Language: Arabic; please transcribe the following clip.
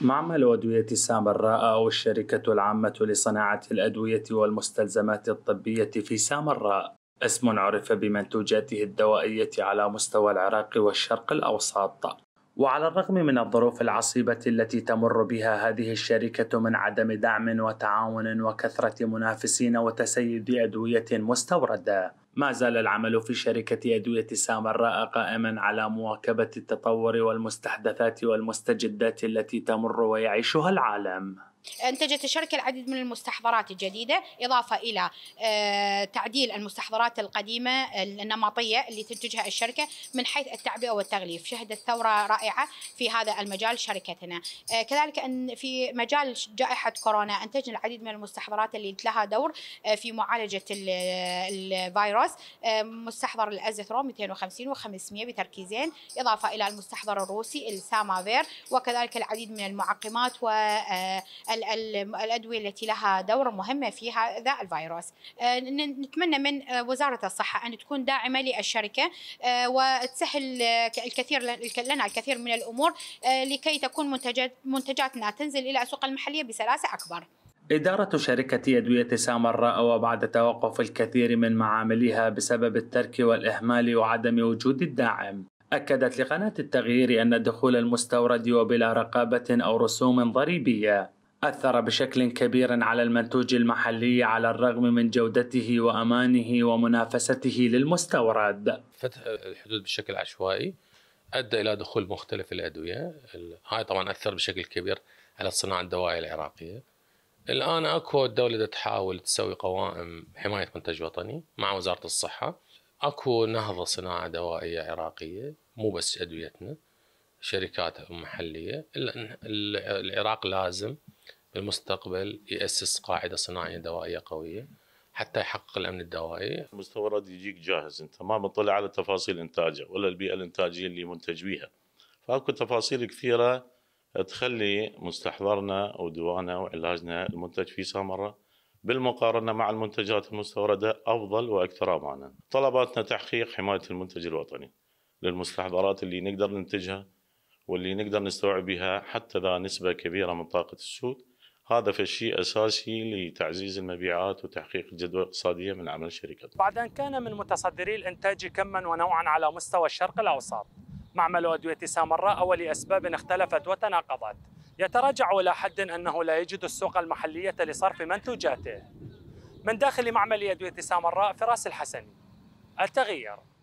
معمل أدوية سامراء أو الشركة العامة لصناعة الأدوية والمستلزمات الطبية في سامراء اسم عرف بمنتوجاته الدوائية على مستوى العراق والشرق الأوسط وعلى الرغم من الظروف العصيبة التي تمر بها هذه الشركة من عدم دعم وتعاون وكثرة منافسين وتسيد أدوية مستوردة، ما زال العمل في شركة أدوية سامراء قائما على مواكبة التطور والمستحدثات والمستجدات التي تمر ويعيشها العالم. أنتجت الشركة العديد من المستحضرات الجديدة إضافة إلى آه، تعديل المستحضرات القديمة النمطية اللي تنتجها الشركة من حيث التعبئة والتغليف شهدت ثورة رائعة في هذا المجال شركتنا آه، كذلك أن في مجال جائحة كورونا أنتجنا العديد من المستحضرات اللي لها دور آه، في معالجة الفيروس مستحضر الأزيثرو 250 و500 بتركيزين إضافة إلى المستحضر الروسي السامافير وكذلك العديد من المعقمات و الأدوية التي لها دور مهم في هذا الفيروس آه، نتمنى من آه، وزارة الصحة أن تكون داعمة للشركة آه، وتسهل الكثير لنا الكثير من الأمور لكي تكون منتجاتنا تنزل إلى الأسواق المحلية بسلاسة أكبر إدارة شركة أدوية سامراء وبعد توقف الكثير من معاملها بسبب الترك والإهمال وعدم وجود الداعم أكدت لقناة التغيير أن دخول المستورد وبلا رقابة أو رسوم ضريبية أثر بشكل كبير على المنتوج المحلي على الرغم من جودته وأمانه ومنافسته للمستورد فتح الحدود بشكل عشوائي أدى إلى دخول مختلف الأدوية هاي طبعا أثر بشكل كبير على الصناعة الدوائية العراقية الآن أكو الدولة تحاول تسوي قوائم حماية منتج وطني مع وزارة الصحة أكو نهضة صناعة دوائية عراقية مو بس أدويتنا شركات محليه الا العراق لازم بالمستقبل ياسس قاعده صناعيه دوائيه قويه حتى يحقق الامن الدوائي المستورد يجيك جاهز انت ما مطلع على تفاصيل انتاجه ولا البيئه الانتاجيه اللي منتج بيها فاكو تفاصيل كثيره تخلي مستحضرنا ودوانا وعلاجنا المنتج في سامرة بالمقارنه مع المنتجات المستورده افضل واكثر امانا. طلباتنا تحقيق حمايه المنتج الوطني للمستحضرات اللي نقدر ننتجها واللي نقدر نستوعب بها حتى ذا نسبة كبيرة من طاقة السوق هذا فشيء أساسي لتعزيز المبيعات وتحقيق الجدوى الاقتصادية من عمل الشركة بعد أن كان من متصدري الإنتاج كما ونوعا على مستوى الشرق الأوسط معمل أدوية سامراء ولأسباب اختلفت وتناقضت يتراجع إلى حد أنه لا يجد السوق المحلية لصرف منتوجاته من داخل معمل أدوية سامراء فراس الحسني التغيير